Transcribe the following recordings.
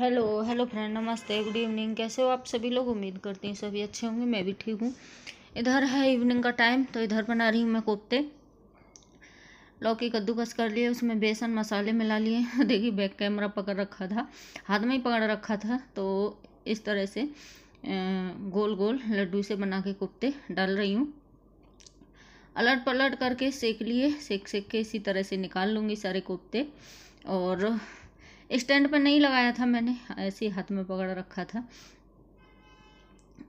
hello hello friend नमस्ते good evening कैसे हो आप सभी लोग उम्मीद करते हैं सभी अच्छे होंगे मैं भी ठीक हूँ इधर है इवनिंग का टाइम तो इधर बना रही हूँ मैं कोफ्ते लौकी कद्दूकस कर लिए उसमें बेसन मसाले मिला लिए देखिए बैक कैमरा पकड़ रखा था हाथ में ही पकड़ रखा था तो इस तरह से गोल गोल लड्डू से बना के कोफ्ते डाल रही हूँ अलट पलट करके सेक लिए सेक सेक के इसी तरह से निकाल लूँगी सारे कोफ्ते और स्टैंड पर नहीं लगाया था मैंने ऐसे ही हाथ में पकड़ रखा था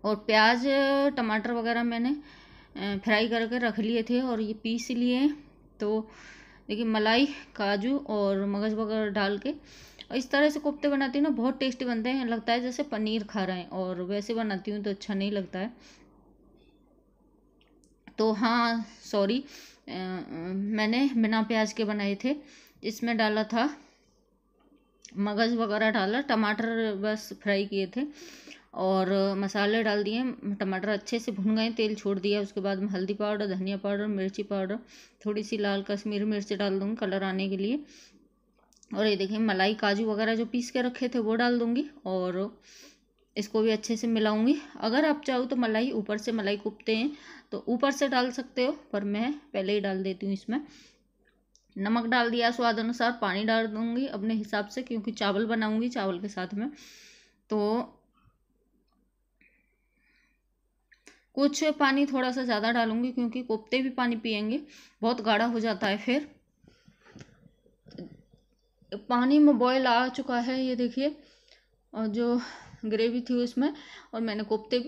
और प्याज टमाटर वगैरह मैंने फ्राई करके रख लिए थे और ये पीस लिए तो देखिए मलाई काजू और मगज़ वगैरह डाल के और इस तरह से कोफ्ते बनाती हूँ ना बहुत टेस्टी बनते हैं लगता है जैसे पनीर खा रहे हैं और वैसे बनाती हूँ तो अच्छा नहीं लगता है तो हाँ सॉरी मैंने बिना प्याज के बनाए थे इसमें डाला था मगज़ वगैरह डाला टमाटर बस फ्राई किए थे और मसाले डाल दिए टमाटर अच्छे से भुन गए तेल छोड़ दिया उसके बाद हल्दी पाउडर धनिया पाउडर मिर्ची पाउडर थोड़ी सी लाल कश्मीरी मिर्च डाल दूँगी कलर आने के लिए और ये देखिए मलाई काजू वगैरह जो पीस के रखे थे वो डाल दूँगी और इसको भी अच्छे से मिलाऊंगी अगर आप चाहो तो मलाई ऊपर से मलाई कुपते हैं तो ऊपर से डाल सकते हो पर मैं पहले ही डाल देती हूँ इसमें नमक डाल दिया स्वाद अनुसार पानी डाल दूंगी अपने हिसाब से क्योंकि चावल बनाऊंगी चावल के साथ में तो कुछ पानी थोड़ा सा ज़्यादा डालूंगी क्योंकि कोफ्ते भी पानी पियेंगे बहुत गाढ़ा हो जाता है फिर पानी में बॉयल आ चुका है ये देखिए और जो ग्रेवी थी उसमें और मैंने कोफ्ते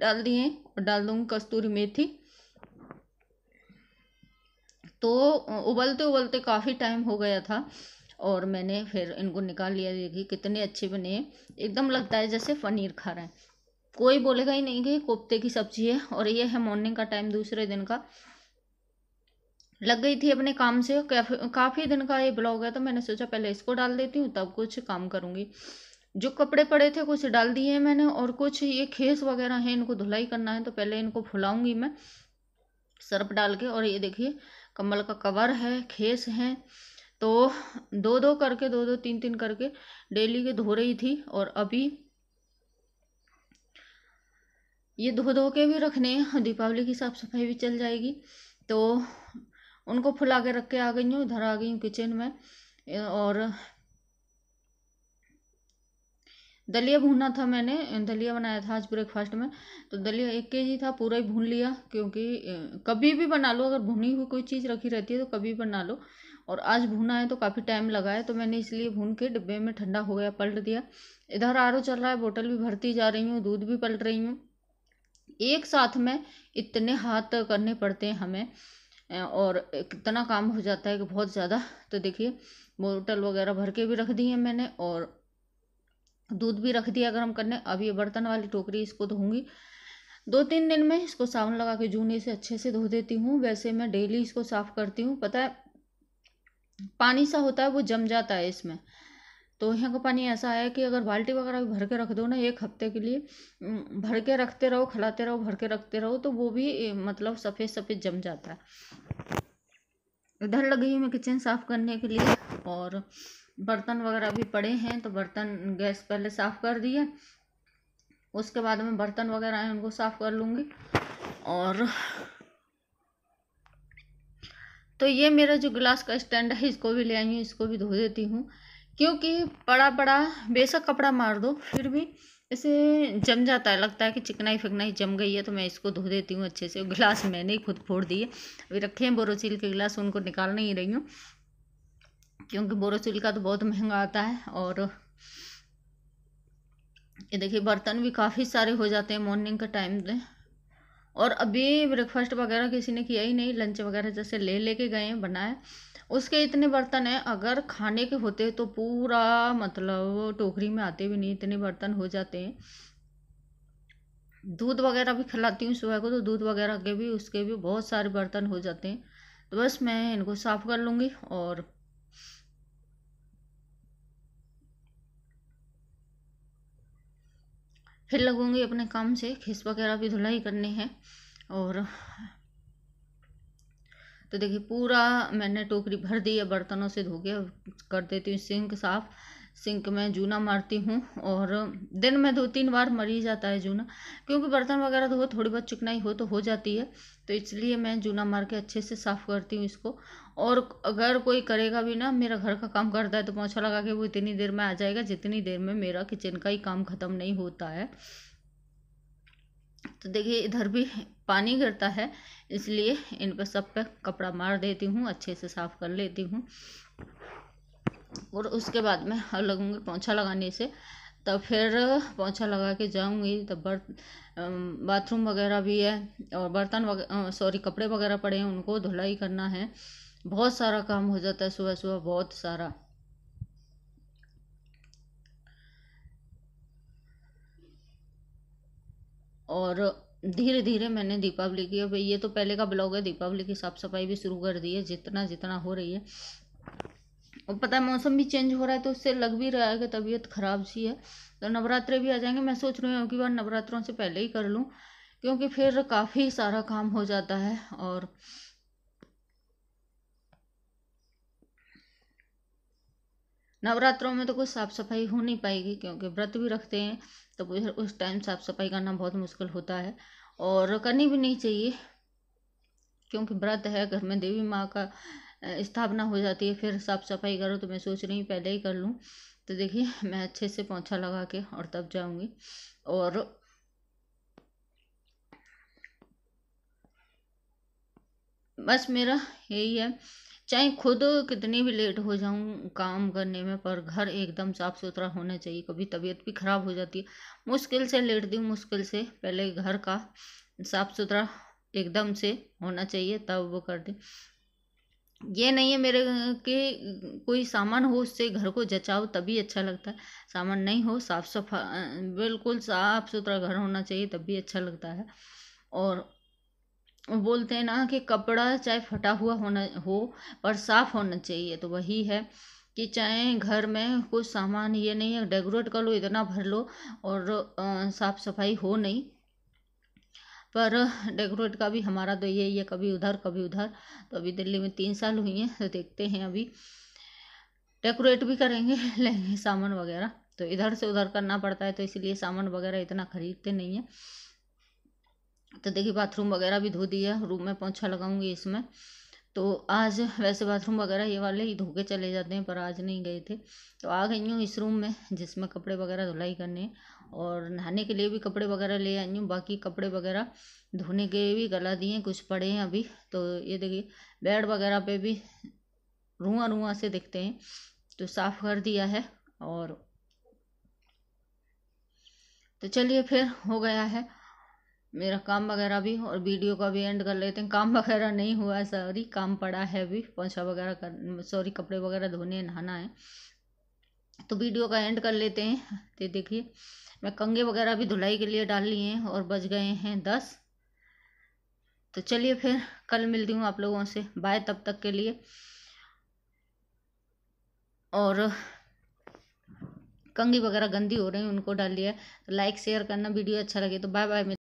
डाल दिए और डाल दूँगी कस्तूरी मेथी तो उबलते उबलते काफ़ी टाइम हो गया था और मैंने फिर इनको निकाल लिया देखिए कितने अच्छे बने एकदम लगता है जैसे पनीर खा रहे हैं कोई बोलेगा ही नहीं कि कोफ्ते की सब्जी है और ये है मॉर्निंग का टाइम दूसरे दिन का लग गई थी अपने काम से काफ़ी दिन का ये ब्लॉग है तो मैंने सोचा पहले इसको डाल देती हूँ तब कुछ काम करूँगी जो कपड़े पड़े थे कुछ डाल दिए मैंने और कुछ ये खेस वगैरह है इनको धुलाई करना है तो पहले इनको फुलाऊँगी मैं सर्फ डाल के और ये देखिए कम्बल का कवर है खेस हैं तो दो दो करके दो दो तीन तीन करके डेली के धो रही थी और अभी ये धो धो के भी रखने दीपावली की साफ सफाई भी चल जाएगी तो उनको फुला के रख के आ गई हूँ इधर आ गई हूँ किचन में और दलिया भूनना था मैंने दलिया बनाया था आज ब्रेकफास्ट में तो दलिया एक के जी था पूरा ही भून लिया क्योंकि कभी भी बना लो अगर भुनी हुई कोई चीज़ रखी रहती है तो कभी भी बना लो और आज भुना है तो काफ़ी टाइम लगा है तो मैंने इसलिए भून के डिब्बे में ठंडा हो गया पलट दिया इधर आर चल रहा है बोतल भी भरती जा रही हूँ दूध भी पलट रही हूँ एक साथ में इतने हाथ करने पड़ते हैं हमें और कितना काम हो जाता है कि बहुत ज़्यादा तो देखिए बोतल वगैरह भर के भी रख दी है मैंने और दूध भी रख दिया गर्म करने अब ये बर्तन वाली टोकरी इसको धोऊंगी दो तीन दिन में इसको साबुन लगा के जूने से अच्छे से धो देती हूँ वैसे मैं डेली इसको साफ करती हूँ पता है पानी सा होता है वो जम जाता है इसमें तो यहाँ का पानी ऐसा है कि अगर बाल्टी वगैरह भी भर के रख दो ना एक हफ्ते के लिए भर के रखते रहो खिलाते रहो भर के रखते रहो तो वो भी मतलब सफ़ेद सफ़ेद जम जाता है इधर लगी हुई मैं किचन साफ़ करने के लिए और बर्तन वगैरह भी पड़े हैं तो बर्तन गैस पहले साफ़ कर दिए उसके बाद में बर्तन वगैरह हैं उनको साफ़ कर लूँगी और तो ये मेरा जो गिलास का स्टैंड है इसको भी ले आई हूँ इसको भी धो देती हूँ क्योंकि बड़ा बड़ा बेशक कपड़ा मार दो फिर भी इसे जम जाता है लगता है कि चिकनाई फिकनाई जम गई है तो मैं इसको धो देती हूँ अच्छे से गिलास मैंने ही खुद फोड़ दिए अभी रखे हैं बोरोसिल के गिलास उनको निकाल नहीं रही हूँ क्योंकि बोरोसिल का तो बहुत महंगा आता है और ये देखिए बर्तन भी काफ़ी सारे हो जाते हैं मॉर्निंग का टाइम में और अभी ब्रेकफास्ट वगैरह किसी ने किया ही नहीं लंच वगैरह जैसे ले लेके गए हैं बनाए उसके इतने बर्तन हैं अगर खाने के होते तो पूरा मतलब टोकरी में आते भी नहीं इतने बर्तन हो जाते हैं दूध वगैरह भी खिलाती हूँ सुबह को तो दूध वगैरह के भी उसके भी बहुत सारे बर्तन हो जाते हैं तो बस मैं इनको साफ़ कर लूँगी और फिर लगूंगी अपने काम से खिस वगैरह भी धुलाई करनी है और तो देखिए पूरा मैंने टोकरी भर दी है बर्तनों से धो के कर देती हूँ सिंक साफ़ सिंक में जूना मारती हूँ और दिन में दो तीन बार मर ही जाता है जूना क्योंकि बर्तन वगैरह धो थोड़ी बहुत चिकनाई हो तो हो जाती है तो इसलिए मैं जूना मार के अच्छे से साफ़ करती हूँ इसको और अगर कोई करेगा भी ना मेरा घर का काम करता है तो पोछा लगा के वो इतनी देर में आ जाएगा जितनी देर में मेरा किचन का ही काम ख़त्म नहीं होता है तो देखिए इधर भी पानी गिरता है इसलिए इन पर सब पे कपड़ा मार देती हूँ अच्छे से साफ़ कर लेती हूँ और उसके बाद में लगूँगी पोछा लगाने से तब तो फिर पोछा लगा के जाऊँगी तब तो बर्त बाथरूम वगैरह भी है और बर्तन सॉरी कपड़े वगैरह पड़े हैं उनको धुलाई करना है बहुत सारा काम हो जाता है सुबह सुबह बहुत सारा और धीरे धीरे मैंने दीपावली की अब ये तो पहले का ब्लॉग है दीपावली की साफ़ सफाई भी शुरू कर दी है जितना जितना हो रही है और पता है मौसम भी चेंज हो रहा है तो उससे लग भी रहा है कि तबीयत ख़राब सी है तो नवरात्रे भी आ जाएंगे मैं सोच रही हूँ कि बार नवरात्रों से पहले ही कर लूँ क्योंकि फिर काफ़ी सारा काम हो जाता है और नवरात्रों में तो कुछ साफ़ सफाई हो नहीं पाएगी क्योंकि व्रत भी रखते हैं तो उस टाइम साफ़ सफाई करना बहुत मुश्किल होता है और करनी भी नहीं चाहिए क्योंकि व्रत है घर में देवी माँ का स्थापना हो जाती है फिर साफ़ सफाई करो तो मैं सोच रही हूँ पहले ही कर लूँ तो देखिए मैं अच्छे से पोछा लगा के और तब जाऊँगी और बस मेरा यही है चाहे खुद कितनी भी लेट हो जाऊं काम करने में पर घर एकदम साफ़ सुथरा होना चाहिए कभी तबीयत भी ख़राब हो जाती है मुश्किल से लेट दी मुश्किल से पहले घर का साफ़ सुथरा एकदम से होना चाहिए तब वो कर दें ये नहीं है मेरे कि कोई सामान हो उससे घर को जचाओ तभी अच्छा लगता है सामान नहीं हो साफ सफा बिल्कुल साफ सुथरा घर होना चाहिए तब भी अच्छा लगता है और बोलते हैं ना कि कपड़ा चाहे फटा हुआ होना हो पर साफ होना चाहिए तो वही है कि चाहे घर में कुछ सामान ये नहीं है डेकोरेट कर लो इतना भर लो और साफ सफाई हो नहीं पर डेकोरेट का भी हमारा तो ये ये कभी उधर कभी उधर तो अभी दिल्ली में तीन साल हुई हैं तो देखते हैं अभी डेकोरेट भी करेंगे लेंगे सामान वगैरह तो इधर से उधर करना पड़ता है तो इसलिए सामान वगैरह इतना खरीदते नहीं है तो देखिए बाथरूम वगैरह भी धो दिया रूम में पोछा लगाऊंगी इसमें तो आज वैसे बाथरूम वगैरह ये वाले ही धो के चले जाते हैं पर आज नहीं गए थे तो आ गई हूँ इस रूम में जिसमें कपड़े वगैरह धुलाई करने और नहाने के लिए भी कपड़े वगैरह ले आई हूँ बाकी कपड़े वगैरह धोने के भी गला दिए कुछ पड़े हैं अभी तो ये देखिए बेड वगैरह पे भी रुआ रुआ से दिखते हैं तो साफ़ कर दिया है और तो चलिए फिर हो गया है मेरा काम वगैरह भी और वीडियो का भी एंड कर लेते हैं काम वगैरह नहीं हुआ है सॉरी काम पड़ा है अभी पोछा वगैरह कर सॉरी कपड़े वगैरह धोने नहाना है तो वीडियो का एंड कर लेते हैं तो देखिए मैं कंगे वगैरह भी धुलाई के लिए डाल लिए हैं और बच गए हैं दस तो चलिए फिर कल मिलती हूँ आप लोगों से बाय तब तक के लिए और कंगी वगैरह गंदी हो रही हैं उनको डाल लिया है तो लाइक शेयर करना वीडियो अच्छा लगे तो बाय बाय